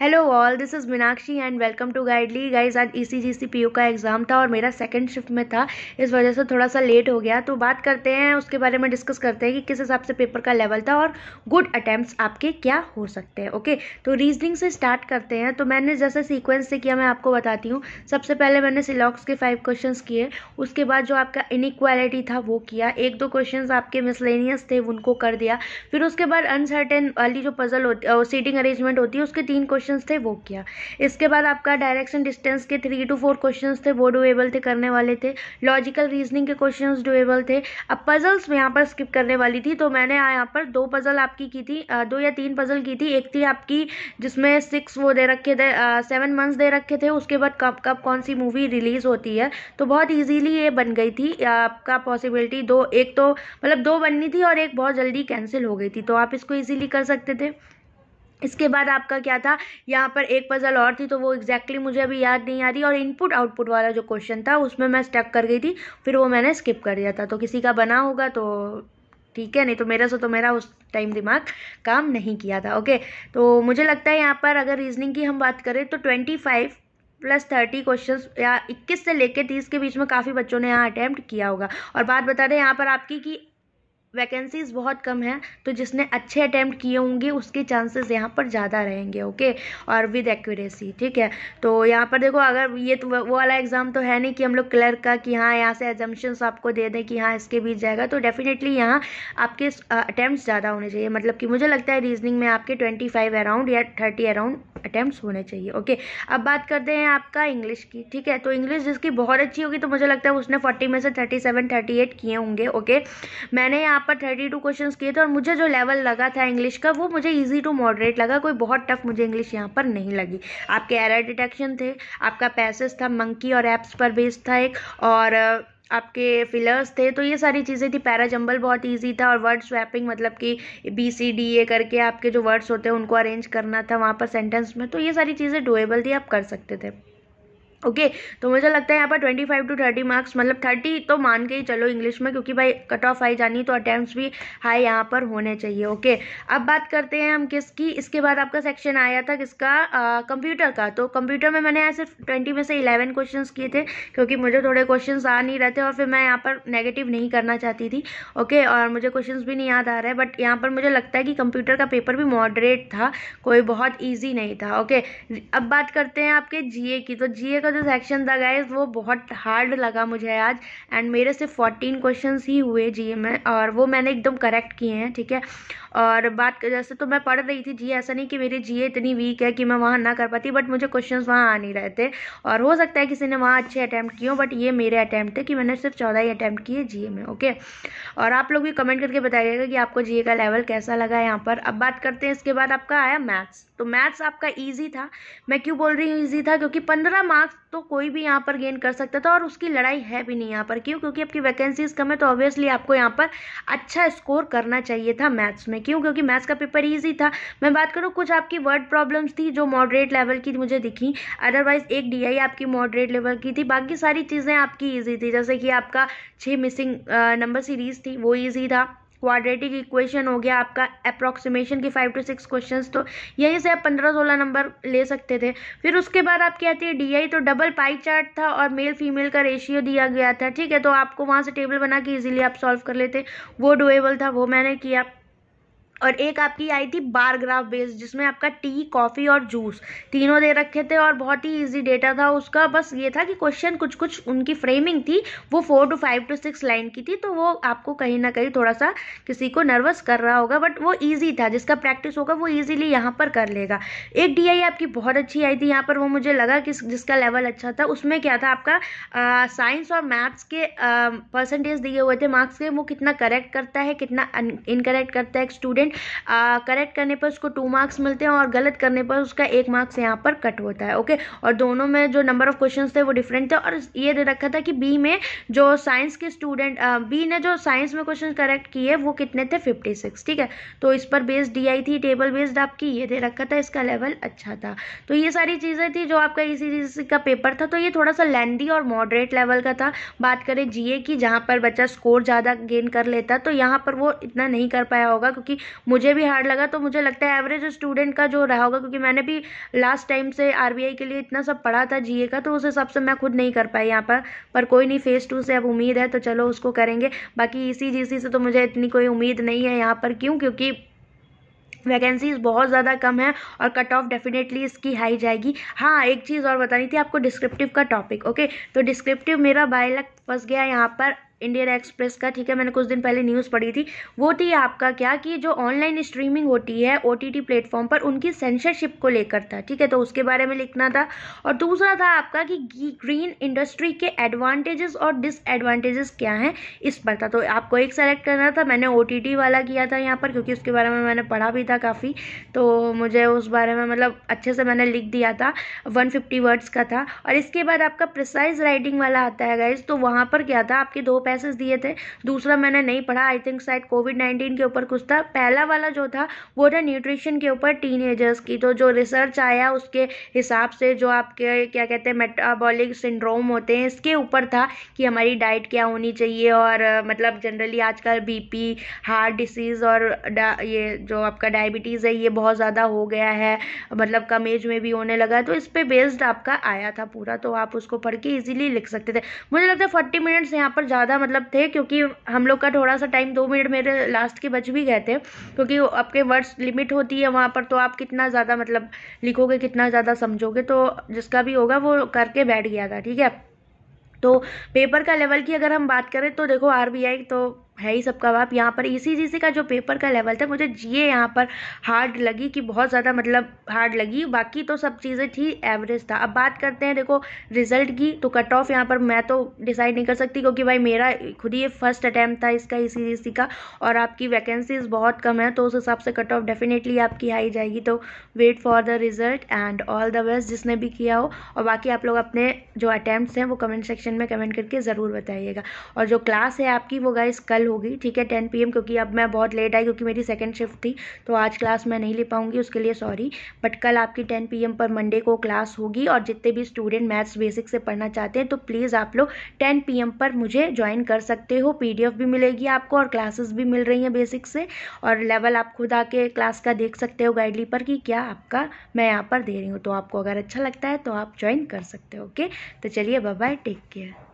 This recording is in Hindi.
hello all this is Meenakshi and welcome to Guidely guys आज E C G C P U का एग्ज़ाम था और मेरा सेकंड शिफ्ट में था इस वजह से थोड़ा सा लेट हो गया तो बात करते हैं उसके बारे में डिस्कस करते हैं कि किस हिसाब से पेपर का लेवल था और गुड अटैम्प्ट आपके क्या हो सकते हैं ओके तो रीजनिंग से स्टार्ट करते हैं तो मैंने जैसे सीक्वेंस से किया मैं आपको बताती हूँ सबसे पहले मैंने सिलॉक्स के फाइव क्वेश्चन किए उसके बाद जो आपका इनक्वालिटी था वो किया एक दो क्वेश्चन आपके मिसलेनियस थे उनको कर दिया फिर उसके बाद अनसर्टेन वाली जो पजल होती सीटिंग अरेंजमेंट होती है उसके तीन क्वेश्चन क्वेश्चंस थे वो किया इसके बाद आपका डायरेक्शन डिस्टेंस के थ्री टू फोर क्वेश्चंस थे वो डुएबल थे करने वाले थे लॉजिकल रीजनिंग के क्वेश्चंस डुएबल थे अब पजल्स मैं यहाँ पर स्किप करने वाली थी तो मैंने यहाँ पर दो पजल आपकी की थी दो या तीन पजल की थी एक थी आपकी जिसमें सिक्स वो दे रखे थे सेवन मंथ्स दे रखे थे उसके बाद कब कब कौन सी मूवी रिलीज़ होती है तो बहुत ईजीली ये बन गई थी आपका पॉसिबिलिटी दो एक तो मतलब दो बननी थी और एक बहुत जल्दी कैंसिल हो गई थी तो आप इसको ईजिली कर सकते थे इसके बाद आपका क्या था यहाँ पर एक पज़ल और थी तो वो एग्जैक्टली exactly मुझे अभी याद नहीं आ रही और इनपुट आउटपुट वाला जो क्वेश्चन था उसमें मैं स्टक कर गई थी फिर वो मैंने स्किप कर दिया था तो किसी का बना होगा तो ठीक है नहीं तो मेरा से तो मेरा उस टाइम दिमाग काम नहीं किया था ओके तो मुझे लगता है यहाँ पर अगर रीजनिंग की हम बात करें तो twenty five plus thirty question या इक्कीस से लेकर तीस के बीच में काफ़ी बच्चों ने यहाँ अटैम्प्ट किया होगा और बात बता दें यहाँ पर आपकी कि वैकेंसीज़ बहुत कम हैं तो जिसने अच्छे अटैम्प्ट किए होंगे उसके चांसेस यहाँ पर ज़्यादा रहेंगे ओके और विद एक्यूरेसी ठीक है तो यहाँ पर देखो अगर ये तो वो वाला एग्ज़ाम तो है नहीं कि हम लोग क्लर्क का कि हाँ यहाँ से एजम्पन्स आपको दे दें कि हाँ इसके बीच जाएगा तो डेफिनेटली यहाँ आपके अटैम्प्ट ज़्यादा होने चाहिए मतलब कि मुझे लगता है रीजनिंग में आपके ट्वेंटी फाइव अराउंड या थर्टी अराउंड अटैम्प्ट होने चाहिए ओके अब बात करते हैं आपका इंग्लिश की ठीक है तो इंग्लिश जिसकी बहुत अच्छी होगी तो मुझे लगता है उसने फोर्टी में से थर्टी सेवन थर्टी एट किए होंगे ओके मैंने यहाँ पर थर्टी टू क्वेश्चन किए थे और मुझे जो लेवल लगा था इंग्लिश का वो मुझे ईजी टू मॉडरेट लगा कोई बहुत टफ मुझे इंग्लिश यहाँ पर नहीं लगी आपके एरर डिटेक्शन थे आपका पैसेज था मंकी और एप्स पर बेस्ड था एक और आपके फिलर्स थे तो ये सारी चीज़ें थी पैरा जंबल बहुत ईजी था और वर्ड स्वैपिंग मतलब कि बी सी डी ए करके आपके जो वर्ड्स होते हैं उनको अरेंज करना था वहाँ पर सेंटेंस में तो ये सारी चीज़ें डोएबल थी आप कर सकते थे ओके okay, तो मुझे लगता है यहाँ पर twenty five to thirty marks मतलब थर्टी तो मान के ही चलो इंग्लिश में क्योंकि भाई कट ऑफ आई जानी तो अटैम्प्ट भी हाई यहाँ पर होने चाहिए ओके okay, अब बात करते हैं हम किसकी इसके बाद आपका सेक्शन आया था किसका कंप्यूटर का तो कंप्यूटर में मैंने सिर्फ ट्वेंटी में से इलेवन क्वेश्चन किए थे क्योंकि मुझे थोड़े क्वेश्चन आ नहीं रहे थे और फिर मैं यहाँ पर नेगेटिव नहीं करना चाहती थी ओके okay, और मुझे क्वेश्चन भी नहीं याद आ रहे बट यहाँ पर मुझे लगता है कि कंप्यूटर का पेपर भी मॉडरेट था कोई बहुत ईजी नहीं था ओके अब बात करते हैं आपके जी की तो जी का का जो सेक्शन था गाइज वो बहुत हार्ड लगा मुझे आज एंड मेरे सिर्फ फोर्टीन क्वेश्चन ही हुए जी में और वो मैंने एकदम करेक्ट किए हैं ठीक है और बात जैसे तो मैं पढ़ रही थी जी ऐसा नहीं कि मेरी जी इतनी वीक है कि मैं वहाँ ना कर पाती बट मुझे क्वेश्चन वहाँ आ नहीं रहे थे और हो सकता है किसी ने वहाँ अच्छे अटैम्प्ट किए बट ये मेरे अटैम्प्ट थे कि मैंने सिर्फ चौदह ही अटैम्प्ट किए जी में ओके और आप लोग भी कमेंट करके बताइएगा कि आपको जी का लेवल कैसा लगा यहाँ पर अब बात करते हैं इसके बाद आपका आया मैथ्स तो मैथ्स आपका ईजी था मैं क्यों बोल रही हूँ ईजी था क्योंकि पंद्रह मार्क्स तो कोई भी यहाँ पर गेन कर सकता था और उसकी लड़ाई है भी नहीं यहाँ पर क्यों क्योंकि आपकी वैकेंसीज कम है तो ऑब्वियसली आपको यहाँ पर अच्छा स्कोर करना चाहिए था मैथ्स में क्यों क्योंकि मैथ्स का पेपर ईजी था मैं बात करूँ कुछ आपकी वर्ड प्रॉब्लम्स थी जो मॉडरेट लेवल की मुझे दिखी अदरवाइज एक डी आपकी मॉडरेट लेवल की थी बाकी सारी चीज़ें आपकी ईजी थी जैसे कि आपका छः मिसिंग नंबर सीरीज थी वो ईजी था क्वाड्रेटिक इक्वेशन हो गया आपका अप्रोक्सीमेशन की फाइव टू सिक्स क्वेश्चंस तो यहीं से आप पंद्रह सोलह नंबर ले सकते थे फिर उसके बाद आपकी आती है डीआई तो डबल पाई चार्ट था और मेल फीमेल का रेशियो दिया गया था ठीक है तो आपको वहाँ से टेबल बना के इजीली आप सॉल्व कर लेते वो डुएबल था वो मैंने किया और एक आपकी आई थी बारग्राफ बेस जिसमें आपका टी कॉफ़ी और जूस तीनों दे रखे थे और बहुत ही इजी डेटा था उसका बस ये था कि क्वेश्चन कुछ कुछ उनकी फ्रेमिंग थी वो four to five to six line की थी तो वो आपको कहीं ना कहीं थोड़ा सा किसी को नर्वस कर रहा होगा बट वो ईजी था जिसका प्रैक्टिस होगा वो ईजिली यहाँ पर कर लेगा एक डी आपकी बहुत अच्छी आई थी यहाँ पर वो मुझे लगा कि जिसका लेवल अच्छा था उसमें क्या था आपका साइंस और मैथ्स के परसेंटेज दिए हुए थे मार्क्स के वो कितना करेक्ट करता है कितना इनकरेक्ट करता है एक स्टूडेंट स्टूडेंट करेक्ट करने पर उसको टू मार्क्स मिलते हैं और गलत करने पर उसका एक मार्क्स यहाँ पर कट होता है ओके और दोनों में जो नंबर ऑफ क्वेश्चन थे वो डिफरेंट थे और ये दे रखा था कि बी में जो साइंस के स्टूडेंट बी ने जो साइंस में क्वेश्चन करेक्ट किए वो कितने थे फिफ्टी सिक्स ठीक है तो इस पर बेस्ड डी आई थी टेबल बेस्ड आपकी ये दे रखा था इसका लेवल अच्छा था तो ये सारी चीज़ें थी जो आपका ई का पेपर था तो ये थोड़ा सा लेंदी और मॉडरेट लेवल का था बात करें जीए की जहाँ पर बच्चा स्कोर ज़्यादा गेन कर लेता तो यहाँ पर वो इतना नहीं कर पाया होगा क्योंकि मुझे भी हार्ड लगा तो मुझे लगता है एवरेज स्टूडेंट का जो रहा होगा क्योंकि मैंने भी लास्ट टाइम से आर के लिए इतना सब पढ़ा था जी का तो उस हिसाब से मैं खुद नहीं कर पाई यहाँ पर पर कोई नहीं फेज़ टू से अब उम्मीद है तो चलो उसको करेंगे बाकी इसी जी से तो मुझे इतनी कोई उम्मीद नहीं है यहाँ पर क्यों क्योंकि वैकेंसीज़ बहुत ज़्यादा कम है और कट ऑफ डेफिनेटली इसकी हाई जाएगी हाँ एक चीज़ और बतानी थी आपको डिस्क्रिप्टिव का टॉपिक ओके तो डिस्क्रिप्टिव मेरा बायलक फंस गया यहाँ पर इंडियन एक्सप्रेस का ठीक है मैंने कुछ दिन पहले न्यूज़ पढ़ी थी वो थी आपका क्या कि जो ऑनलाइन स्ट्रीमिंग होती है ओ टी प्लेटफॉर्म पर उनकी सेंसरशिप को लेकर था ठीक है तो उसके बारे में लिखना था और दूसरा था आपका कि ग्रीन इंडस्ट्री के एडवांटेजेस और डिसएडवांटेजेस क्या हैं इस पर था तो आपको एक सेलेक्ट करना था मैंने ओ वाला किया था यहाँ पर क्योंकि उसके बारे में मैंने पढ़ा भी था काफ़ी तो मुझे उस बारे में मतलब अच्छे से मैंने लिख दिया था वन वर्ड्स का था और इसके बाद आपका प्रिसाइज राइटिंग वाला आता है गाइज तो वहाँ पर क्या था आपके दो पैसेज दिए थे दूसरा मैंने नहीं पढ़ा आई थिंक शायद कोविड नाइन्टीन के ऊपर कुछ था पहला वाला जो था वो था न्यूट्रिशन के ऊपर टीन की तो जो रिसर्च आया उसके हिसाब से जो आपके क्या कहते हैं मेटाबॉलिक सिंड्रोम होते हैं इसके ऊपर था कि हमारी डाइट क्या होनी चाहिए और मतलब जनरली आजकल बीपी हार्ट डिसीज़ और ये जो आपका डायबिटीज़ है ये बहुत ज़्यादा हो गया है मतलब कम एज में भी होने लगा तो इस पर बेस्ड आपका आया था पूरा तो आप उसको पढ़ के इजीली लिख सकते थे मुझे लगता है फोर्टी मिनट्स यहाँ पर ज़्यादा मतलब थे क्योंकि हम लोग का थोड़ा सा टाइम दो मिनट मेरे लास्ट के बच भी गए थे क्योंकि आपके वर्ड्स लिमिट होती है वहाँ पर तो आप कितना ज़्यादा मतलब लिखोगे कितना ज़्यादा समझोगे तो जिसका भी होगा वो करके बैठ गया था ठीक है तो पेपर का लेवल की अगर हम बात करें तो देखो आर तो है ही सबका बाप यहाँ पर ई का जो पेपर का लेवल था मुझे जीए यहाँ पर हार्ड लगी कि बहुत ज़्यादा मतलब हार्ड लगी बाकी तो सब चीज़ें थी एवरेज था अब बात करते हैं देखो रिजल्ट की तो कट ऑफ यहाँ पर मैं तो डिसाइड नहीं कर सकती क्योंकि भाई मेरा खुद ही फर्स्ट अटैम्प्ट था इसका ई का और आपकी वैकेंसीज बहुत कम है तो उस हिसाब से कट ऑफ डेफिनेटली आपकी हाई जाएगी तो wait for the result and all the best जिसने भी किया हो और बाकी आप लोग अपने जो अटैम्प्ट हैं वो कमेंट सेक्शन में कमेंट करके ज़रूर बताइएगा और जो क्लास है आपकी वो गाइस कल होगी ठीक है टेन पी क्योंकि अब मैं बहुत लेट आई क्योंकि मेरी सेकेंड शिफ्ट थी तो आज क्लास मैं नहीं ले पाऊँगी उसके लिए सॉरी बट कल आपकी टेन पी पर मंडे को क्लास होगी और जितने भी स्टूडेंट मैथ्स बेसिक से पढ़ना चाहते हैं तो प्लीज़ आप लोग टेन पी पर मुझे ज्वाइन कर सकते हो पी भी मिलेगी आपको और क्लासेस भी मिल रही हैं बेसिक से और लेवल आप खुद आके क्लास का देख सकते हो गाइडली पर कि क्या आपका मैं यहाँ पर दे रही हूँ तो आपको अगर अच्छा लगता है तो आप ज्वाइन कर सकते हो ओके तो चलिए बाय टेक केयर